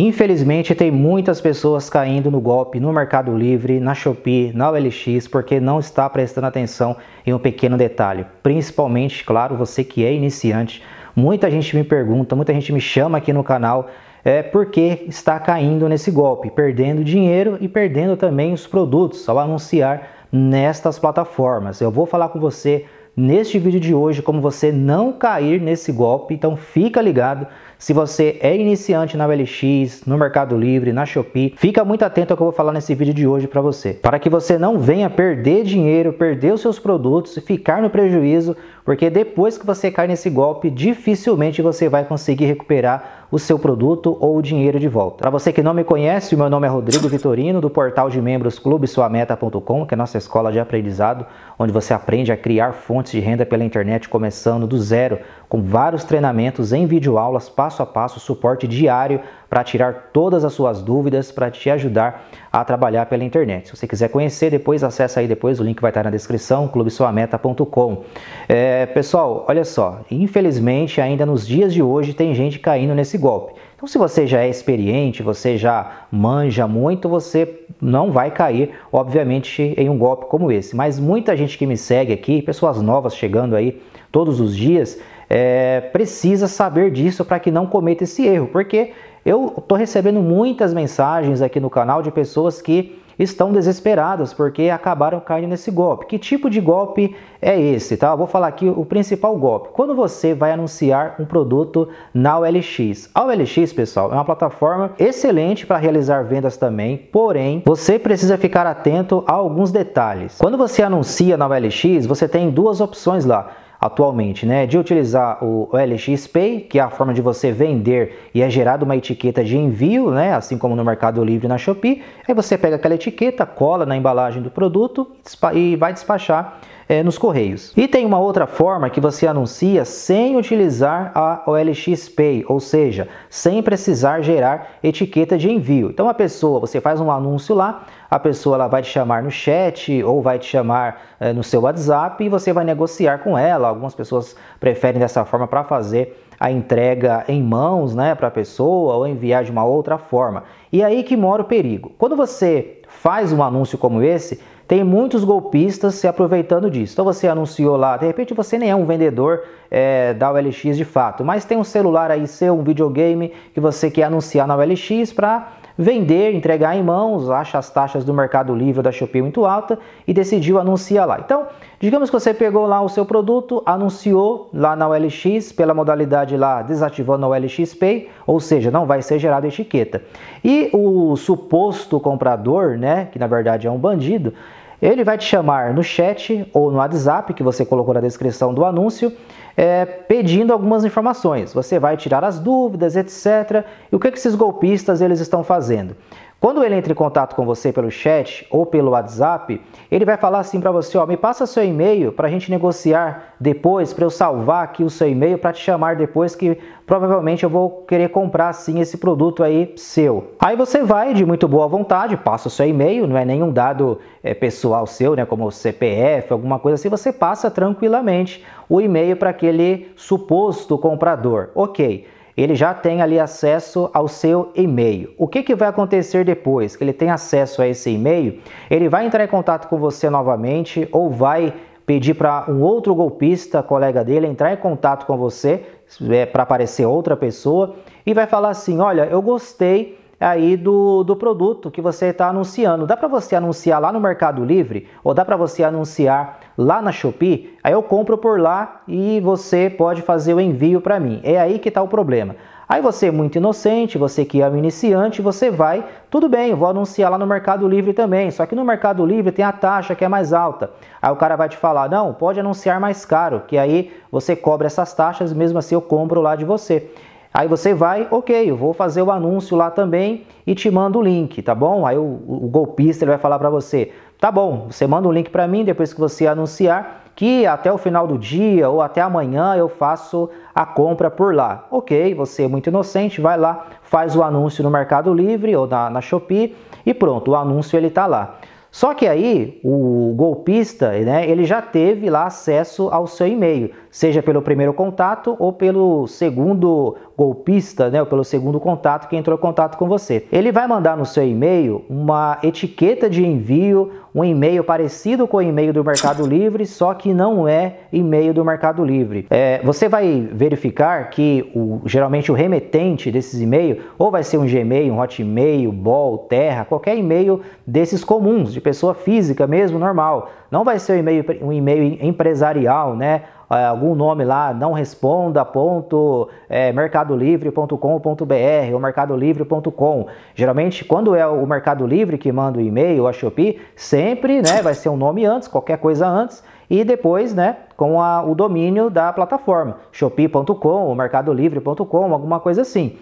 Infelizmente, tem muitas pessoas caindo no golpe no Mercado Livre, na Shopee, na OLX, porque não está prestando atenção em um pequeno detalhe. Principalmente, claro, você que é iniciante. Muita gente me pergunta, muita gente me chama aqui no canal é porque está caindo nesse golpe, perdendo dinheiro e perdendo também os produtos ao anunciar nestas plataformas. Eu vou falar com você neste vídeo de hoje como você não cair nesse golpe. Então fica ligado. Se você é iniciante na OLX, no Mercado Livre, na Shopee, fica muito atento ao que eu vou falar nesse vídeo de hoje para você. Para que você não venha perder dinheiro, perder os seus produtos e ficar no prejuízo, porque depois que você cai nesse golpe, dificilmente você vai conseguir recuperar o seu produto ou o dinheiro de volta. Para você que não me conhece, o meu nome é Rodrigo Vitorino, do portal de membros clubesuameta.com, que é a nossa escola de aprendizado, onde você aprende a criar fontes de renda pela internet começando do zero com vários treinamentos em videoaulas, passo a passo, suporte diário para tirar todas as suas dúvidas, para te ajudar a trabalhar pela internet. Se você quiser conhecer, depois acessa aí depois, o link vai estar na descrição, clubesuameta.com. É, pessoal, olha só, infelizmente ainda nos dias de hoje tem gente caindo nesse golpe. Então, se você já é experiente, você já manja muito, você não vai cair, obviamente, em um golpe como esse. Mas muita gente que me segue aqui, pessoas novas chegando aí todos os dias, é, precisa saber disso para que não cometa esse erro, porque eu estou recebendo muitas mensagens aqui no canal de pessoas que estão desesperadas porque acabaram caindo nesse golpe. Que tipo de golpe é esse? Tá? Eu vou falar aqui o principal golpe. Quando você vai anunciar um produto na OLX. A OLX, pessoal, é uma plataforma excelente para realizar vendas também, porém, você precisa ficar atento a alguns detalhes. Quando você anuncia na OLX, você tem duas opções lá atualmente, né? De utilizar o LX Pay, que é a forma de você vender e é gerado uma etiqueta de envio, né? Assim como no Mercado Livre na Shopee. Aí você pega aquela etiqueta, cola na embalagem do produto e vai despachar é, nos correios. E tem uma outra forma que você anuncia sem utilizar a OLX Pay, ou seja, sem precisar gerar etiqueta de envio. Então a pessoa, você faz um anúncio lá, a pessoa ela vai te chamar no chat ou vai te chamar é, no seu WhatsApp e você vai negociar com ela. Algumas pessoas preferem dessa forma para fazer a entrega em mãos né, para a pessoa ou enviar de uma outra forma. E é aí que mora o perigo. Quando você faz um anúncio como esse, tem muitos golpistas se aproveitando disso. Então você anunciou lá, de repente você nem é um vendedor é, da OLX de fato, mas tem um celular aí seu, um videogame que você quer anunciar na OLX para vender, entregar em mãos, acha as taxas do Mercado Livre da Shopee muito alta e decidiu anunciar lá. Então, digamos que você pegou lá o seu produto, anunciou lá na OLX pela modalidade lá desativando a OLX Pay, ou seja, não vai ser gerada etiqueta. E o suposto comprador, né, que na verdade é um bandido, ele vai te chamar no chat ou no WhatsApp, que você colocou na descrição do anúncio, é, pedindo algumas informações. Você vai tirar as dúvidas, etc. E o que, que esses golpistas eles estão fazendo? Quando ele entra em contato com você pelo chat ou pelo WhatsApp, ele vai falar assim para você: ó, me passa seu e-mail para a gente negociar depois, para eu salvar aqui o seu e-mail para te chamar depois, que provavelmente eu vou querer comprar sim esse produto aí seu. Aí você vai de muito boa vontade, passa o seu e-mail, não é nenhum dado é, pessoal seu, né, como CPF, alguma coisa assim, você passa tranquilamente o e-mail para aquele suposto comprador. Ok ele já tem ali acesso ao seu e-mail. O que, que vai acontecer depois que ele tem acesso a esse e-mail? Ele vai entrar em contato com você novamente ou vai pedir para um outro golpista, colega dele, entrar em contato com você é, para aparecer outra pessoa e vai falar assim: olha, eu gostei aí do, do produto que você está anunciando. Dá para você anunciar lá no Mercado Livre ou dá para você anunciar lá na Shopee, aí eu compro por lá e você pode fazer o envio para mim. É aí que está o problema. Aí você é muito inocente, você que é um iniciante, você vai, tudo bem, vou anunciar lá no Mercado Livre também, só que no Mercado Livre tem a taxa que é mais alta. Aí o cara vai te falar, não, pode anunciar mais caro, que aí você cobra essas taxas, mesmo assim eu compro lá de você. Aí você vai, ok, eu vou fazer o anúncio lá também e te mando o link, tá bom? Aí o, o golpista ele vai falar para você, Tá bom, você manda um link para mim depois que você anunciar que até o final do dia ou até amanhã eu faço a compra por lá. Ok, você é muito inocente, vai lá, faz o anúncio no Mercado Livre ou na, na Shopee e pronto, o anúncio ele tá lá. Só que aí o golpista, né, ele já teve lá acesso ao seu e-mail seja pelo primeiro contato ou pelo segundo golpista, né, ou pelo segundo contato que entrou em contato com você. Ele vai mandar no seu e-mail uma etiqueta de envio, um e-mail parecido com o e-mail do Mercado Livre, só que não é e-mail do Mercado Livre. É, você vai verificar que o, geralmente o remetente desses e-mails ou vai ser um Gmail, um Hotmail, Bol, Terra, qualquer e-mail desses comuns, de pessoa física mesmo, normal. Não vai ser um e-mail, um e-mail empresarial, né? É, algum nome lá, não responda.mercadolivre.com.br é, ou mercadolivre.com. Geralmente, quando é o Mercado Livre que manda o e-mail, a Shopee, sempre né, vai ser um nome antes, qualquer coisa antes, e depois, né, com a, o domínio da plataforma, shopee.com, mercadolivre.com, alguma coisa assim.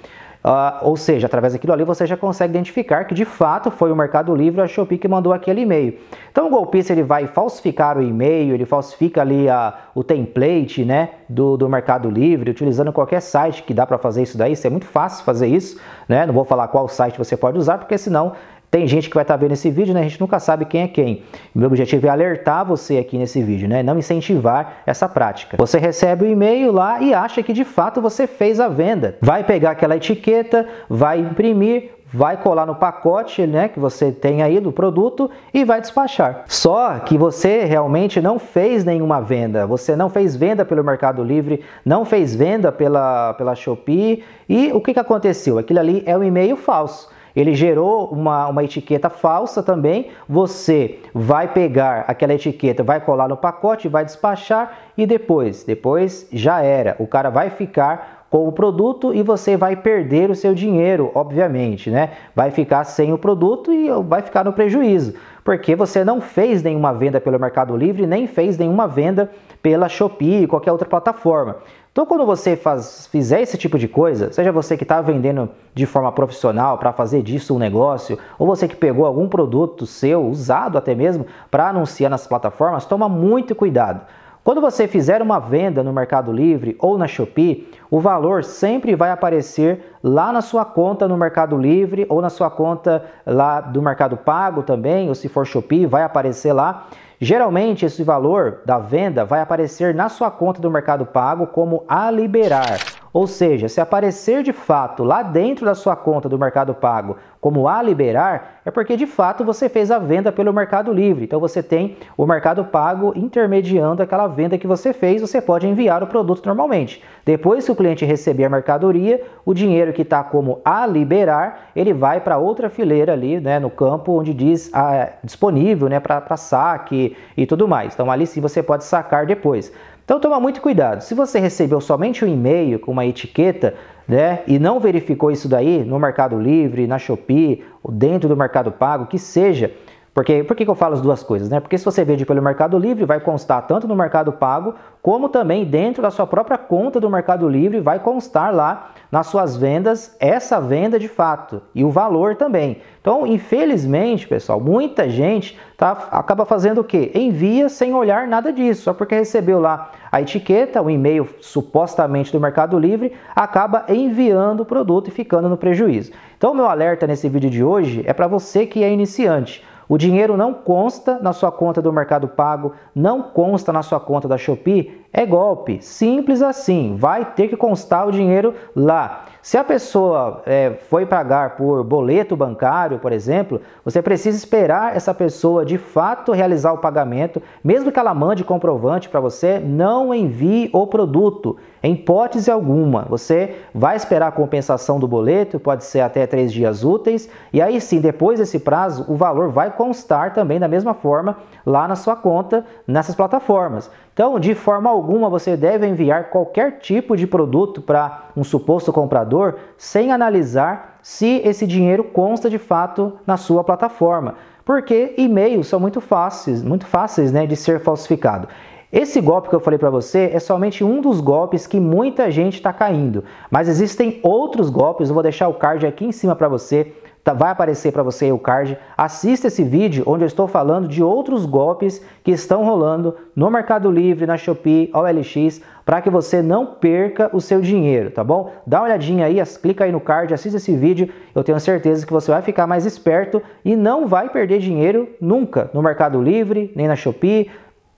Uh, ou seja, através daquilo ali você já consegue identificar que de fato foi o Mercado Livre a Shopee que mandou aquele e-mail. Então o golpista ele vai falsificar o e-mail, ele falsifica ali a, o template né, do, do Mercado Livre, utilizando qualquer site que dá para fazer isso daí, isso é muito fácil fazer isso, né? Não vou falar qual site você pode usar, porque senão tem gente que vai estar tá vendo esse vídeo, né? A gente nunca sabe quem é quem. Meu objetivo é alertar você aqui nesse vídeo, né? Não incentivar essa prática. Você recebe o um e-mail lá e acha que de fato você fez a venda. Vai pegar aquela etiqueta, vai imprimir, vai colar no pacote né, que você tem aí do produto e vai despachar. Só que você realmente não fez nenhuma venda, você não fez venda pelo Mercado Livre, não fez venda pela, pela Shopee e o que, que aconteceu? Aquilo ali é um e-mail falso. Ele gerou uma, uma etiqueta falsa também. Você vai pegar aquela etiqueta, vai colar no pacote, vai despachar e depois, depois já era. O cara vai ficar com o produto e você vai perder o seu dinheiro, obviamente, né? Vai ficar sem o produto e vai ficar no prejuízo, porque você não fez nenhuma venda pelo Mercado Livre, nem fez nenhuma venda pela Shopee, qualquer outra plataforma. Então, quando você faz, fizer esse tipo de coisa, seja você que está vendendo de forma profissional para fazer disso um negócio, ou você que pegou algum produto seu, usado até mesmo, para anunciar nas plataformas, toma muito cuidado quando você fizer uma venda no Mercado Livre ou na Shopee, o valor sempre vai aparecer lá na sua conta no Mercado Livre ou na sua conta lá do Mercado Pago também, ou se for Shopee, vai aparecer lá. Geralmente esse valor da venda vai aparecer na sua conta do Mercado Pago como a liberar. Ou seja, se aparecer de fato lá dentro da sua conta do Mercado Pago como a liberar, é porque de fato você fez a venda pelo Mercado Livre. Então você tem o Mercado Pago intermediando aquela venda que você fez, você pode enviar o produto normalmente. Depois que o cliente receber a mercadoria, o dinheiro que está como a liberar, ele vai para outra fileira ali, né, no campo onde diz ah, é, disponível, né, para saque e tudo mais. Então ali sim você pode sacar depois. Então toma muito cuidado. Se você recebeu somente um e-mail com uma etiqueta, né, e não verificou isso daí no Mercado Livre, na Shopee, ou dentro do Mercado Pago, que seja, porque, por que, que eu falo as duas coisas? Né? Porque se você vende pelo Mercado Livre, vai constar tanto no Mercado Pago, como também dentro da sua própria conta do Mercado Livre, vai constar lá nas suas vendas essa venda de fato e o valor também. Então, infelizmente, pessoal, muita gente tá, acaba fazendo o quê? Envia sem olhar nada disso, só porque recebeu lá a etiqueta, o e-mail supostamente do Mercado Livre, acaba enviando o produto e ficando no prejuízo. Então, meu alerta nesse vídeo de hoje é para você que é iniciante. O dinheiro não consta na sua conta do Mercado Pago, não consta na sua conta da Shopee, é golpe. Simples assim, vai ter que constar o dinheiro lá. Se a pessoa é, foi pagar por boleto bancário, por exemplo, você precisa esperar essa pessoa de fato realizar o pagamento, mesmo que ela mande comprovante para você, não envie o produto, em hipótese alguma. Você vai esperar a compensação do boleto, pode ser até três dias úteis, e aí sim, depois desse prazo, o valor vai constar também da mesma forma lá na sua conta nessas plataformas. Então, de forma alguma, você deve enviar qualquer tipo de produto para um suposto comprador sem analisar se esse dinheiro consta de fato na sua plataforma, porque e-mails são muito fáceis, muito fáceis né, de ser falsificado. Esse golpe que eu falei para você é somente um dos golpes que muita gente está caindo, mas existem outros golpes. Eu vou deixar o card aqui em cima para você Tá, vai aparecer para você o card. Assista esse vídeo onde eu estou falando de outros golpes que estão rolando no Mercado Livre, na Shopee, OLX, para que você não perca o seu dinheiro, tá bom? Dá uma olhadinha aí, clica aí no card, assista esse vídeo. Eu tenho certeza que você vai ficar mais esperto e não vai perder dinheiro nunca no Mercado Livre, nem na Shopee,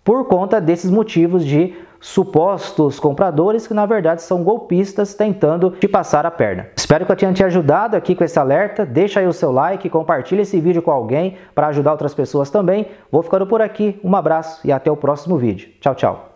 por conta desses motivos de supostos compradores que na verdade são golpistas tentando te passar a perna. Espero que eu tenha te ajudado aqui com esse alerta. Deixa aí o seu like, compartilha esse vídeo com alguém para ajudar outras pessoas também. Vou ficando por aqui. Um abraço e até o próximo vídeo. Tchau, tchau.